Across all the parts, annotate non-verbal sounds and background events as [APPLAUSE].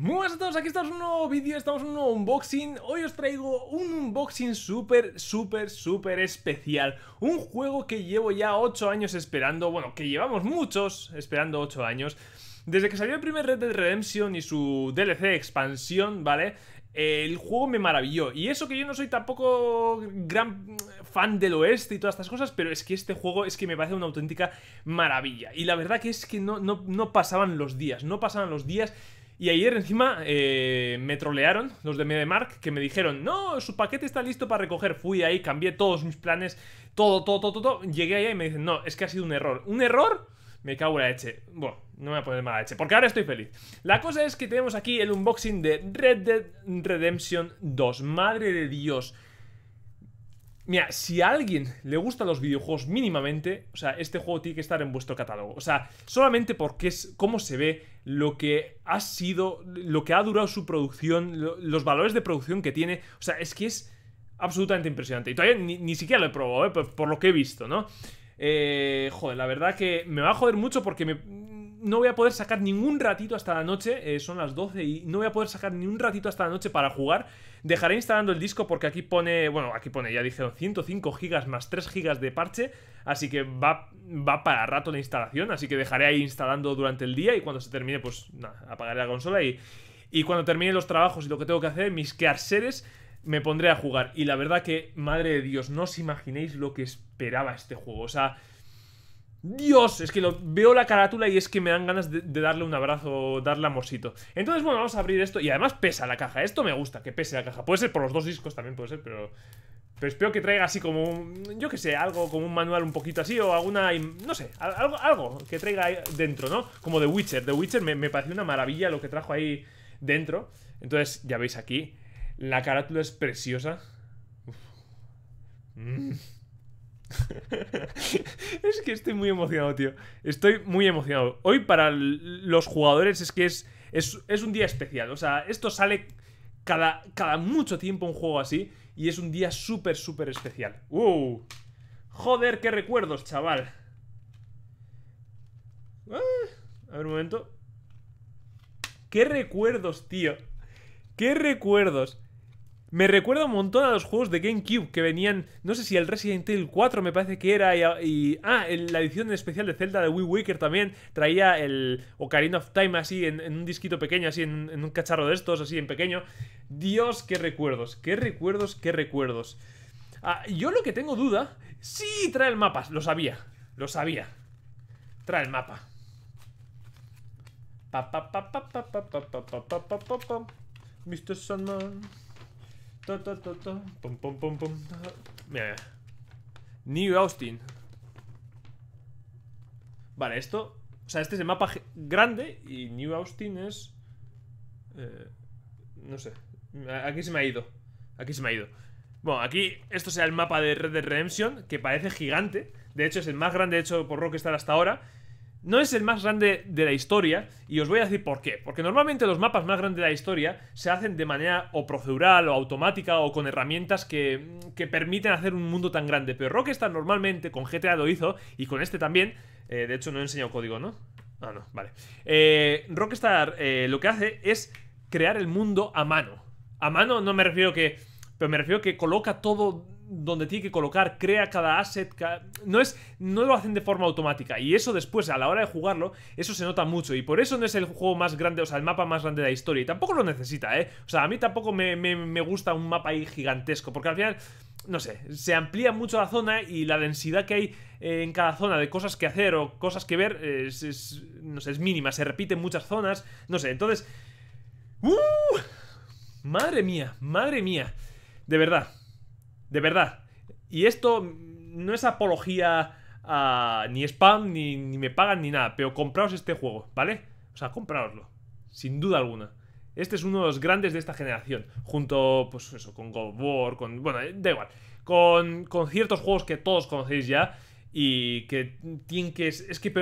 Muy buenas a todos, aquí estamos en un nuevo vídeo, estamos en un nuevo unboxing Hoy os traigo un unboxing súper, súper, súper especial Un juego que llevo ya 8 años esperando, bueno, que llevamos muchos esperando 8 años Desde que salió el primer Red Dead Redemption y su DLC expansión, ¿vale? Eh, el juego me maravilló. Y eso que yo no soy tampoco gran fan del oeste y todas estas cosas, pero es que este juego es que me parece una auténtica maravilla. Y la verdad que es que no, no, no pasaban los días, no pasaban los días y ayer encima eh, me trolearon los de Medemark que me dijeron, no, su paquete está listo para recoger. Fui ahí, cambié todos mis planes, todo, todo, todo, todo. Llegué allá y me dicen, no, es que ha sido un error. ¿Un error? Me cago en la leche. Bueno, no me voy a poner mala leche, porque ahora estoy feliz. La cosa es que tenemos aquí el unboxing de Red Dead Redemption 2. Madre de Dios. Mira, si a alguien le gustan los videojuegos mínimamente, o sea, este juego tiene que estar en vuestro catálogo. O sea, solamente porque es cómo se ve, lo que ha sido, lo que ha durado su producción, los valores de producción que tiene. O sea, es que es absolutamente impresionante. Y todavía ni, siquiera lo he probado, ¿eh? por, lo que he visto, ¿no? Eh, joder, la verdad que me va a joder mucho porque me, no voy a poder sacar ningún ratito hasta la noche, eh, son las 12 y no voy a poder sacar ni un ratito hasta la noche para jugar. Dejaré instalando el disco porque aquí pone, bueno, aquí pone, ya dije, 105 gigas más 3 gigas de parche, así que va, va para rato la instalación, así que dejaré ahí instalando durante el día y cuando se termine, pues nada, apagaré la consola y, y cuando termine los trabajos y lo que tengo que hacer, mis quehaceres, me pondré a jugar. Y la verdad que, madre de Dios, no os imaginéis lo que esperaba este juego, o sea... Dios, es que lo, veo la carátula y es que me dan ganas de, darle un abrazo, darle amorcito. Entonces, bueno, vamos a abrir esto y además pesa la caja. Esto me gusta, que pese la caja. Puede ser por los dos discos también, puede ser, pero... Pero espero que traiga así como, un, yo que sé, algo como un manual un poquito así o alguna, no sé, algo, que traiga ahí dentro, ¿no? Como The Witcher. The Witcher me, pareció una maravilla lo que trajo ahí dentro. Entonces, ya veis aquí, la carátula es preciosa. Mm. [LAUGHS] es que estoy muy emocionado, tío. Estoy muy emocionado. Hoy para los jugadores es que es, es, un día especial. O sea, esto sale cada, cada mucho tiempo un juego así y es un día súper, súper especial. ¡Uh! Joder, qué recuerdos, chaval. Ah, a ver un momento. ¡Qué recuerdos, tío! ¡Qué recuerdos! Me recuerda un montón a los juegos de GameCube que venían, no sé si el Resident Evil 4 me parece que era, y, ah, la edición especial de Zelda de Wii Waker también traía el Ocarina of Time así en, un disquito pequeño, así en, un cacharro de estos, así en pequeño. Dios, qué recuerdos, qué recuerdos, qué recuerdos. yo lo que tengo duda, sí trae el mapa, lo sabía, lo sabía. Trae el mapa. Mr. New Austin. Vale, esto... O sea, este es el mapa grande y New Austin es... Eh, no sé. Aquí se me ha ido. Aquí se me ha ido. Bueno, aquí esto sea el mapa de Red Redemption, que parece gigante. De hecho, es el más grande hecho por Rockstar hasta ahora no es el más grande de la historia y os voy a decir por qué. Porque normalmente los mapas más grandes de la historia se hacen de manera o procedural o automática o con herramientas que, que permiten hacer un mundo tan grande. Pero Rockstar normalmente con GTA lo hizo y con este también. Eh, de hecho no he enseñado código, ¿no? Ah, no, vale. Eh, Rockstar eh, lo que hace es crear el mundo a mano. A mano no me refiero que... Pero me refiero que coloca todo donde tiene que colocar, crea cada asset. No, es, no lo hacen de forma automática. Y eso después, a la hora de jugarlo, eso se nota mucho. Y por eso no es el juego más grande, o sea, el mapa más grande de la historia. Y tampoco lo necesita, ¿eh? O sea, a mí tampoco me, me, me gusta un mapa ahí gigantesco. Porque al final no sé, se amplía mucho la zona y la densidad que hay eh, en cada zona de cosas que hacer o cosas que ver es, no sé, es mínima, se repite en muchas zonas, no sé, entonces... ¡Uh! Madre mía, madre mía, de verdad. De verdad. Y esto no es apología a ni spam, ni, me pagan, ni nada. Pero compraos este juego, ¿vale? O sea, compraoslo. Sin duda alguna. Este es uno de los grandes de esta generación. Junto, pues eso, con God War, con. Bueno, eh, da igual. Con, con ciertos juegos que todos conocéis ya. Y que tienen que. Es que.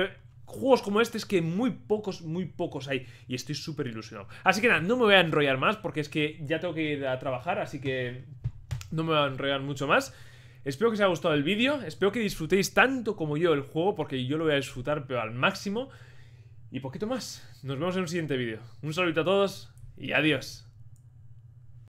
juegos como este es que muy pocos, muy pocos hay. Y estoy súper ilusionado. Así que nada, no me voy a enrollar más porque es que ya tengo que ir a trabajar. Así que no me voy a enredar mucho más. Espero que os haya gustado el vídeo, espero que disfrutéis tanto como yo el juego, porque yo lo voy a disfrutar pero al máximo. Y poquito más. Nos vemos en un siguiente vídeo. Un saludo a todos y adiós.